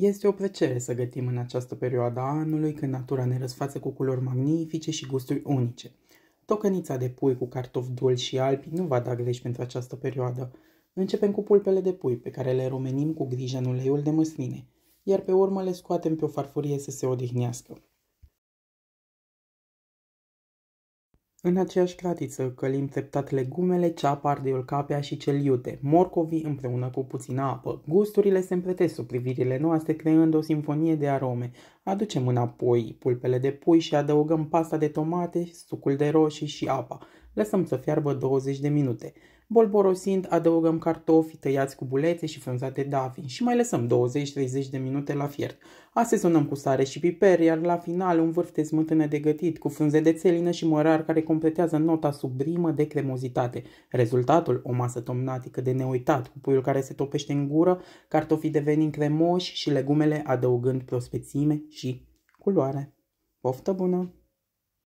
Este o plăcere să gătim în această perioadă a anului când natura ne răsfață cu culori magnifice și gusturi unice. Tocănița de pui cu cartofi dulci și albi nu va da greș pentru această perioadă. Începem cu pulpele de pui pe care le romenim cu grijă în uleiul de măsline, iar pe urmă le scoatem pe o farfurie să se odihnească. În aceeași cratiță călim treptat legumele, ceapa, ardeiul capea și cel iute, morcovii împreună cu puțină apă. Gusturile se împletesc sub privirile noastre, creând o simfonie de arome. Aducem înapoi pulpele de pui și adăugăm pasta de tomate, sucul de roșii și apa. Lăsăm să fiarbă 20 de minute. Bolborosind, adăugăm cartofi tăiați cu bulețe și frunzate dafin și mai lăsăm 20-30 de minute la fiert. Asezonăm cu sare și piper, iar la final un vârf de smântână de gătit cu frunze de țelină și mărar care completează nota sublimă de cremozitate. Rezultatul, o masă tomnatică de neuitat, cu puiul care se topește în gură, cartofii devenind cremoși și legumele adăugând prospețime și culoare. Poftă bună!